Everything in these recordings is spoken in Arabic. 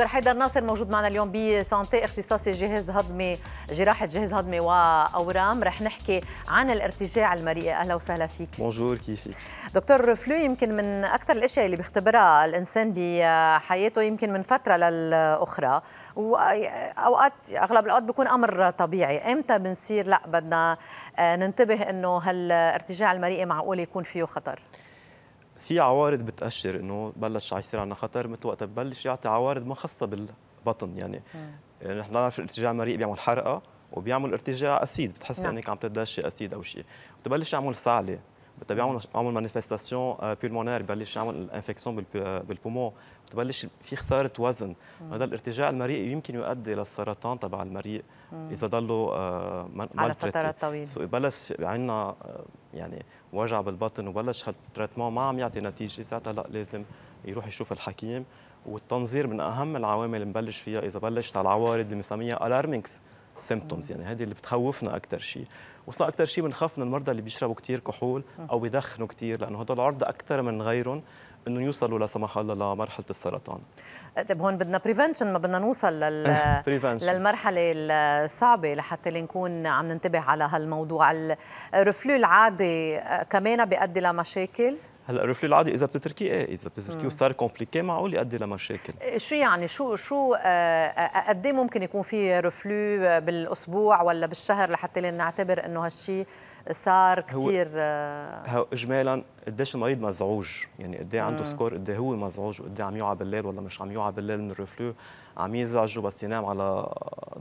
دكتور حيدر ناصر موجود معنا اليوم بسانتي اختصاصي جهاز هضمي جراحه جهاز هضمي واورام رح نحكي عن الارتجاع المرئي اهلا وسهلا فيك بونجور كيفك دكتور فلو يمكن من اكثر الاشياء اللي بيختبرها الانسان بحياته يمكن من فتره للاخرى واوقات اغلب الاوقات بيكون امر طبيعي امتى بنصير لا بدنا آه، ننتبه انه هالارتجاع المرئي معقول يكون فيه خطر في عوارض بتاشر انه بلش يصير عندنا خطر مثل وقت ببلش يعطي عوارض ما خاصه بالبطن يعني, يعني نحن بنعرف الارتجاع المريء بيعمل حرقه وبيعمل ارتجاع اسيد بتحس نعم. انك عم تدشي اسيد او شيء وتبلش يعمل سعله بالطبيعه عمل عمل مانيفستاسيون بيلمونير آه، ببلش يعمل انفكسيون بالبومون بتبلش في خساره وزن هذا الارتجاع المريء يمكن يؤدي للسرطان تبع المريء اذا ضلوا آه، على فترات طويله بلش عندنا آه، يعني وجع بالبطن وبلش هالتريتمون ما عم يعطي نتيجه ساعتها لا لازم يروح يشوف الحكيم والتنظير من اهم العوامل اللي نبلش فيها اذا بلشت على العوارض اللي بنسميها الارمينكس سيمبتومز يعني هذه اللي بتخوفنا اكثر شيء وصار اكثر شيء بنخاف من المرضى اللي بيشربوا كثير كحول او بيدخنوا كثير لانه هدول عرضه اكثر من غيرهم انه يوصلوا لا سمح الله لمرحله السرطان طيب هون بدنا بريفنشن ما بدنا نوصل لل للمرحله الصعبه لحتى نكون عم ننتبه على هالموضوع الرفلو العادي كمان بيؤدي لمشاكل هلا الرفلي العادي اذا بتتركيه ايه اذا بتتركيه وصار كومبليكي معقول يؤدي لمشاكل إيه، شو يعني شو شو آه، آه، آه، قد ايه ممكن يكون في رفلو بالاسبوع ولا بالشهر لحتى نعتبر انه هالشيء صار كثير هو اجمالا قديش المريض مزعوج يعني قد ايه عنده سكور قد إيه هو مزعوج وقد إيه عم يوعى بالليل ولا مش عم يوعى بالليل من الرفلو عم يزعجه بس ينام على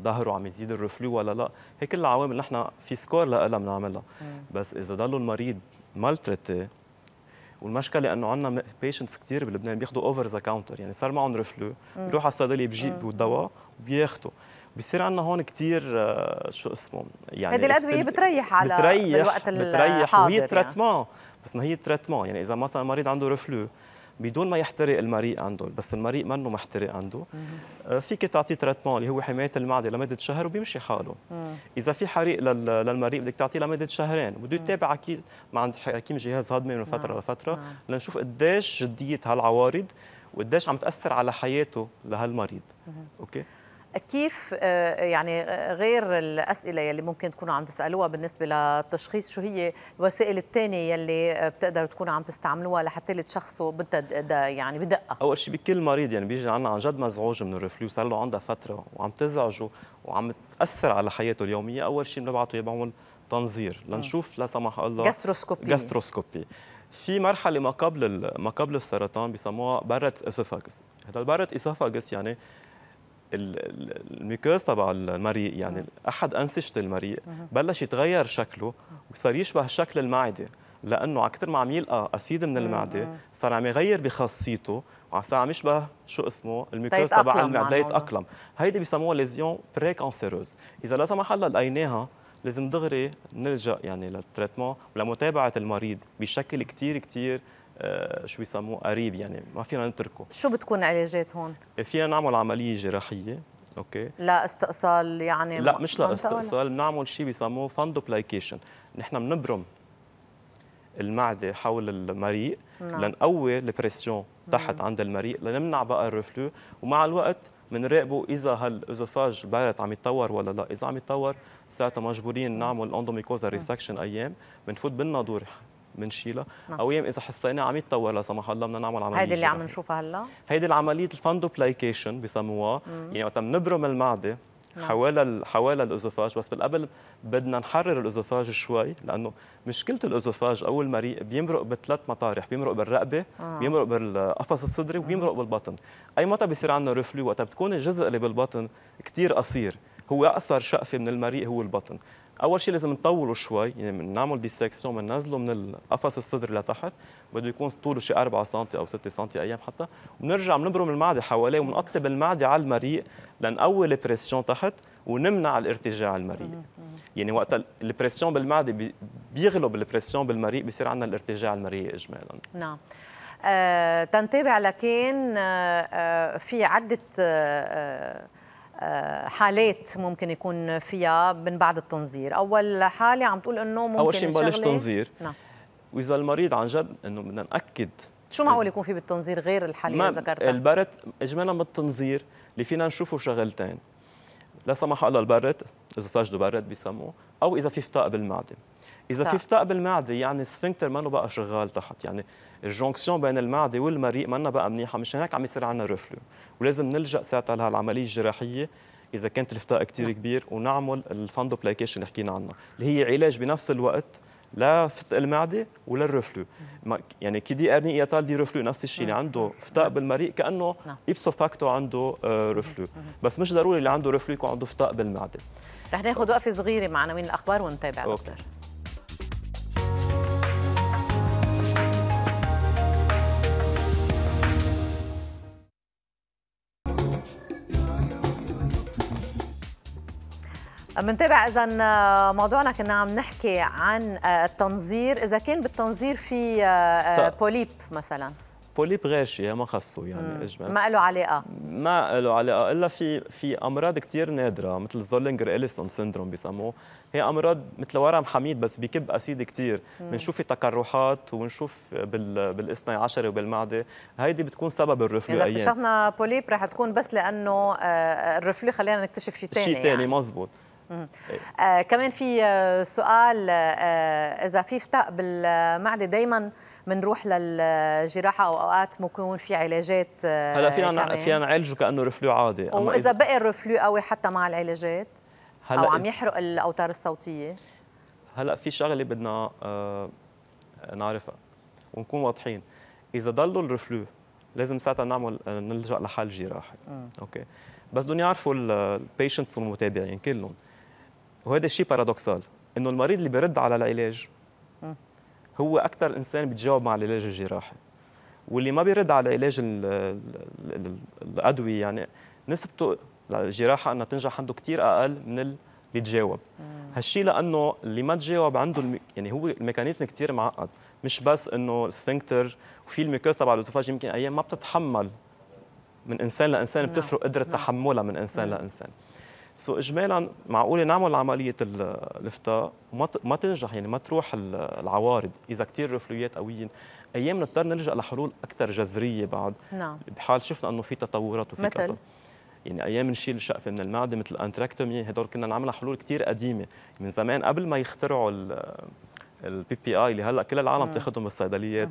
ظهره عم يزيد الرفلو ولا لا هي كل العوامل نحن في سكور لها بنعملها بس اذا ضل المريض مالتريتي والمشكله لانه عندنا بيشنتس كثير بلبنان بياخذوا اوفر ذا كاونتر يعني صار معهم رفلو بيروح على الصيدليه بجيب الدواء وبياخذه بيصير عندنا هون كثير آه، شو اسمه يعني هذه الادويه بتريح على بتريح الوقت الحاضر بتريح وهي يعني. تريتمون بس ما هي تريتمون يعني اذا مثلا مريض عنده رفلو بدون ما يحترق المريء عنده بس المريء منه محترق عنده آه، فيك تعطيه تريتمون اللي هو حمايه المعده لمده شهر وبيمشي حاله اذا في حريق للمريء بدك تعطيه لمده شهرين بده يتابع اكيد مع عند حكيم جهاز هضمي من فتره نعم، لفتره نعم. لنشوف قديش جديه هالعوارض وقديش عم تاثر على حياته لهالمريض اوكي كيف آه، يعني آه، غير الاسئله يلي ممكن تكونوا عم تسالوها بالنسبه للتشخيص شو هي الوسائل الثانيه يلي آه، بتقدروا تكونوا عم تستعملوها لحتى اللي تشخصوا يعني بدقه اول شيء بكل مريض يعني بيجي عنا عن جد مزعوج من الرفلو صار له عندها فتره وعم تزعجه وعم تاثر على حياته اليوميه اول شيء بنبعته يبعمل تنظير لنشوف لا سمح الله جاستروسكوبي جاستروسكوبي في مرحله ما قبل ما قبل السرطان بسموها بارت اسوفاجس هذا البارت اسوفاجس يعني الميكوز تبع المريء يعني نعم. احد انسجه المريء بلش يتغير شكله وصار يشبه شكل المعده لانه على كثر ما عم يلقى آه، اسيد من المعده صار عم يغير بخاصيته وصار عم يشبه شو اسمه الميكوز تبع المعده يتاقلم هيدي بسموها ليزيون بري كانسيروز اذا لا سمح الله لقيناها لازم دغري نلجا يعني للتريتمون ولمتابعه المريض بشكل كثير كثير آه، شو بيسموه قريب يعني ما فينا نتركه شو بتكون علاجات هون إيه، فينا نعمل عمليه جراحيه اوكي لا استئصال يعني لا مش لا استئصال بنعمل شيء بيسموه فاندوبلايكيشن نحن بنبرم المعده حول المريء نعم. لنقوي البريسيون تحت عند المريء لنمنع بقى الرفلو ومع الوقت بنراقبه اذا هالازوفاج بارت عم يتطور ولا لا اذا عم يتطور ساعتها مجبورين نعمل اندوميكوزا ريسكشن ايام بنفوت بالناضور بنشيلها نعم. او يام اذا حسيناها عم يتطور لا سمح الله بدنا نعمل عمليه هيدي اللي عم نشوفها هلا هيدي العمليه الفاندوبلايكيشن بسموها يعني وقت بنبرم المعده نعم. حوالى حوالى الاوزوفاج بس بالقبل بدنا نحرر الاوزوفاج شوي لانه مشكله الاوزوفاج او المريء بيمرق بثلاث مطارح بيمرق بالرقبه آه. بيمرق بالقفص الصدري وبيمرق بالبطن اي متى بيصير عندنا رفلي وقتها بتكون الجزء اللي بالبطن كثير قصير هو اقصر شقفه من المريء هو البطن اول شيء لازم نطوله شوي يعني نعمل ديسكسيون بننزله من القفص الصدري لتحت بده يكون طوله شيء 4 سم او 6 سم ايام حتى وبنرجع بنبرم المعده حواليه وبنقطب المعده على المريء لنقوي البريسيون تحت ونمنع الارتجاع المريء يعني وقت البريسيون بالمعده بيغلب البريسيون بالمريء بصير عندنا الارتجاع المريء اجمالا نعم آه تنتابع لكن آه, آه، في عده آه, آه، حالات ممكن يكون فيها من بعد التنظير اول حاله عم تقول انه ممكن اول شيء نبلش تنظير نعم واذا المريض عن جد انه بدنا ناكد شو معقول يكون في بالتنظير غير الحاله اللي ذكرتها البرد اجمالا بالتنظير اللي فينا نشوفه شغلتين لا سمح الله البرد اذا فاجده برد بيسموه او اذا في فتاء بالمعده اذا طيب. في فتاء بالمعده يعني السفنكتر ما بقى شغال تحت يعني الجونكسيون بين المعده والمريء ما بقى منيحه مشان هيك عم يصير عندنا رفلو ولازم نلجا ساعتها لهالعمليه الجراحيه اذا كانت الفتاء كثير نعم. كبير ونعمل الفاندوبلايكيشن اللي حكينا عنها اللي هي علاج بنفس الوقت لا فتق المعده ولا الرفلو نعم. يعني كي دي ارني ايطال دي رفلو نفس الشيء اللي نعم. عنده فتاء بالمريء كانه ايبسو فاكتو عنده آه، رفلو بس مش ضروري اللي عنده رفلو يكون عنده فتاء بالمعده رح ناخذ وقفه صغيره مع عناوين الاخبار ونتابع دكتور بنتابع اذا آه، موضوعنا كنا عم نحكي عن آه، التنظير اذا كان بالتنظير في آه، طيب. بوليب مثلا بوليب غاشي ما خصه يعني اجمالا ما له علاقه ما له علاقه الا في في امراض كثير نادره مثل زولينجر اليسون سيندروم بيسموه هي امراض مثل ورم حميد بس بكب اسيد كثير بنشوف في تقرحات وبنشوف بال... بالاثني عشري وبالمعده هيدي بتكون سبب الرفلو يعني اذا اكتشفنا بوليب رح تكون بس لانه الرفلو خلينا نكتشف شيء ثاني شيء ثاني يعني. مزبوط آه كمان في آه، سؤال آه،, آه اذا في فتق بالمعده دائما بنروح للجراحه او اوقات بكون في علاجات آه هلا فينا فينا نعالجه كانه رفلو عادي اما واذا بقي الرفلو قوي حتى مع العلاجات هلا او عم يحرق الاوتار الصوتيه هلا في شغله بدنا آه، نعرفها ونكون واضحين اذا ضلوا الرفلو لازم ساعتها نعمل نلجا لحل جراحي اوكي بس بدهم يعرفوا البيشنتس والمتابعين كلهم وهذا الشيء بارادوكسال انه المريض اللي بيرد على العلاج هو اكثر انسان بتجاوب مع العلاج الجراحي واللي ما بيرد على العلاج الادوي يعني نسبته الجراحة انها تنجح عنده كثير اقل من اللي تجاوب هالشيء لانه اللي ما تجاوب عنده يعني هو الميكانيزم كثير معقد مش بس انه السفنكتر وفي الميكوس تبع الاوزوفاج يمكن ايام ما بتتحمل من انسان لانسان نعم. بتفرق قدره نعم. تحملها من انسان لانسان سو so, اجمالا معقوله نعمل عمليه الافتاء وما تنجح يعني ما تروح العوارض اذا كثير رفلويات قويين ايام نضطر نلجا لحلول اكثر جذريه بعد نعم بحال شفنا انه في تطورات وفي كذا يعني ايام نشيل شقفه من المعده مثل الانتراكتومي هدول كنا نعملها حلول كثير قديمه من زمان قبل ما يخترعوا البي بي اي اللي هلا كل العالم بتاخذهم بالصيدليات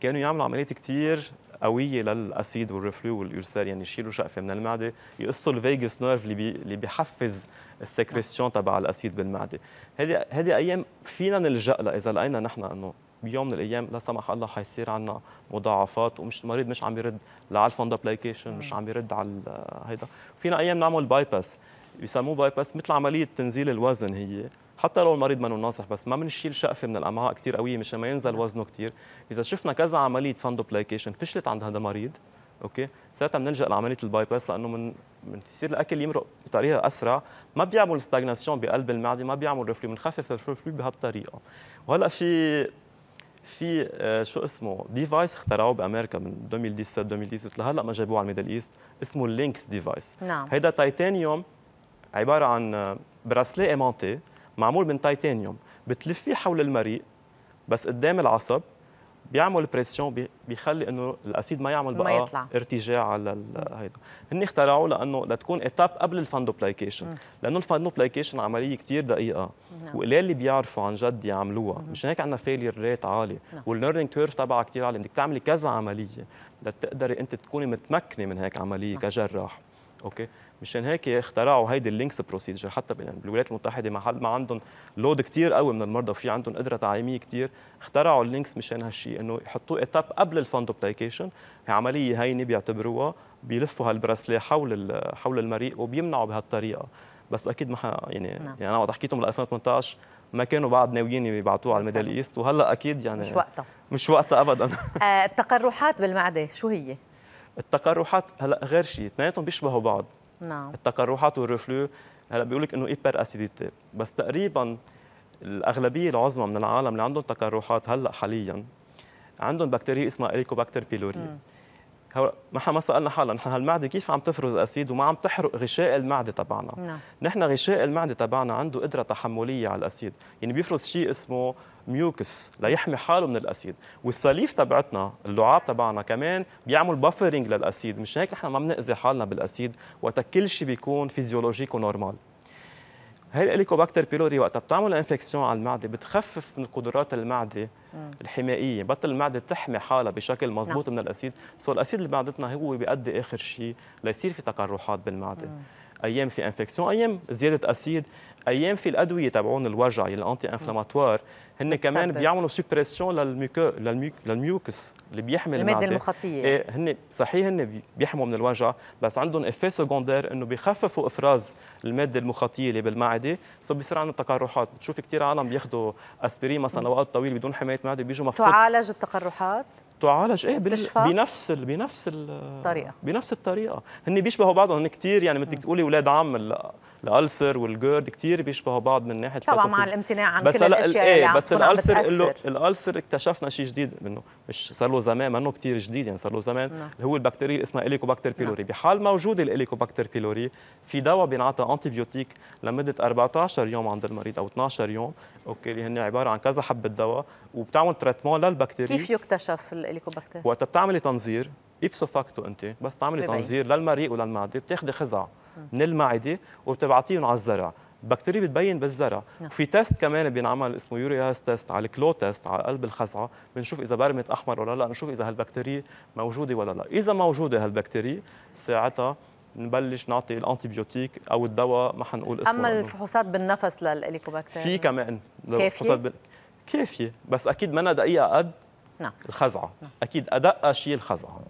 كانوا يعملوا عمليات كثير قويه للاسيد والريفلو والالسير يعني يشيلوا شقفه من المعده يقصوا الفيجاس نيرف اللي بي اللي بيحفز السكريسيون نعم. تبع الاسيد بالمعده هذه هذه ايام فينا نلجا لها اذا لقينا نحن انه بيوم من الايام لا سمح الله حيصير عندنا مضاعفات ومش المريض مش عم يرد لا على ابلكيشن مش نعم. عم يرد على هيدا فينا ايام نعمل باي باس بيسموه باي باس مثل عمليه تنزيل الوزن هي حتى لو المريض ما ناصح بس ما بنشيل شقفه من الامعاء كثير قويه مشان ما ينزل وزنه كثير اذا شفنا كذا عمليه فاندوبلايكيشن فشلت عند هذا المريض اوكي ساعتها بنلجا لعمليه الباي باس لانه من تصير الاكل يمرق بطريقه اسرع ما بيعمل ستاجناسيون بقلب المعده ما بيعمل ريفلو بنخفف الريفلو بهالطريقه وهلا في في آه، شو اسمه ديفايس اخترعوه بامريكا من 2017 2018 لهلا ما جابوه على الميدل ايست اسمه اللينكس ديفايس نعم هيدا تيتانيوم عباره عن براسلي آه، ايمانتي معمول من تيتانيوم بتلفيه حول المريء بس قدام العصب بيعمل بريسيون بيخلي انه الاسيد ما يعمل بقى ما يطلع. ارتجاع على هيدا هن اخترعوه لانه لتكون ايتاب قبل الفاندوبلايكيشن لانه الفاندوبلايكيشن عمليه كثير دقيقه نعم. وقليل اللي بيعرفوا عن جد يعملوها مم. مشان هيك عندنا فيلير ريت عالي نعم. والليرنينج كيرف تبعها كثير عالي بدك تعملي كذا عمليه لتقدري انت تكوني متمكنه من هيك عمليه نعم. كجراح اوكي مشان هيك اخترعوا هيدي اللينكس بروسيدجر حتى بالولايات المتحده محل ما عندهم لود كثير قوي من المرضى وفي عندهم قدره تعليميه كثير اخترعوا اللينكس مشان هالشيء انه يحطوه اتاب قبل الفند هي عمليه هينه بيعتبروها بيلفوا هالبراسلي حول حول المريء وبيمنعوا بهالطريقه بس اكيد ما يعني نعم. يعني انا وقت حكيتهم بال 2018 ما كانوا بعد ناويين يبعتوه على الميدل ايست وهلا اكيد يعني مش وقتها مش وقتها ابدا آه، التقرحات بالمعده شو هي؟ التقرحات هلا غير شيء اثنيناتهم بيشبهوا بعض نعم التقرحات والرفلو هلا بيقول لك انه ايبر اسيديتي بس تقريبا الاغلبيه العظمى من العالم اللي عندهم تقرحات هلا حاليا عندهم بكتيريا اسمها اليكوباكتر بيلوري مم. نحن ما سالنا حالنا نحن هالمعده كيف عم تفرز اسيد وما عم تحرق غشاء المعده تبعنا نعم. نحن غشاء المعده تبعنا عنده قدره تحمليه على الاسيد يعني بيفرز شيء اسمه ميوكس ليحمي حاله من الاسيد والسليف تبعتنا اللعاب تبعنا كمان بيعمل بافرنج للاسيد مش هيك نحن ما بنأذي حالنا بالاسيد وقت كل شيء بيكون فيزيولوجيك ونورمال هاي الاليكوباكتر بيلوري وقتها بتعمل انفكسيون على المعده بتخفف من قدرات المعده الحمائيه بطل المعده تحمي حالها بشكل مضبوط نعم. من الاسيد سو الاسيد اللي بمعدتنا هو بيؤدي اخر شيء ليصير في تقرحات بالمعده مم. ايام في انفكسيون ايام زياده اسيد ايام في الادويه تبعون الوجع يعني الانتي انفلاماتوار هن كمان بيعملوا سوبريسيون للميكو للميوكس اللي بيحمي الماده المخاطيه إيه هن صحيح هن بيحموا من الوجع بس عندهم افي سكوندير انه بيخففوا افراز الماده المخاطيه اللي بالمعده سو بيصير عندهم تقرحات بتشوف كثير عالم بياخذوا اسبرين مثلا اوقات طويل بدون حمايه معده بيجوا مفقود تعالج التقرحات تعالج ايه بال... بنفس الـ بنفس الطريقه بنفس الطريقه هن بيشبهوا بعضهم هن كثير يعني بدك تقولي اولاد عم الالسر والجيرد كتير بيشبهوا بعض من ناحيه طبعا مع الامتناع عن بس كل الاشياء ايه بس الالسر الالسر اكتشفنا شيء جديد منه مش صار له زمان منه كثير جديد يعني صار له زمان نعم. اللي هو البكتيريا اسمها اليكوباكتر بيلوري نعم. بحال موجوده الاليكوباكتر بيلوري في دواء بينعطى انتيبيوتيك لمده 14 يوم عند المريض او 12 يوم اوكي اللي هن عباره عن كذا حبه دواء وبتعمل تريتمون للبكتيريا كيف يكتشف الاليكوباكتر؟ وقت بتعملي تنظير ايبسو فاكتو انت بس تعملي تنظير للمريء وللمعده بتاخذي خزعه من المعده وبتبعتيهم على الزرع البكتيريا بتبين بالزرع وفي نعم. في تيست كمان بينعمل اسمه يورياس تيست على الكلو تيست على قلب الخزعه بنشوف اذا برمت احمر ولا لا بنشوف اذا هالبكتيريا موجوده ولا لا اذا موجوده هالبكتيريا ساعتها نبلش نعطي الانتيبيوتيك او الدواء ما حنقول اسمه اما الفحوصات بالنفس للاليكوباكتيريا في كمان كافيه؟ كافيه بس اكيد منا دقيقه قد نعم الخزعه نعم. اكيد ادق شيء الخزعه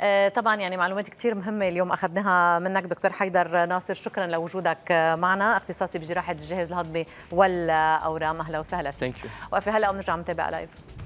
آه، طبعا يعني معلومات كثير مهمه اليوم اخذناها منك دكتور حيدر ناصر شكرا لوجودك معنا اختصاصي بجراحه الجهاز الهضمي والاورام اهلا وسهلا فيك وفي هلا بنرجع نتابع لايف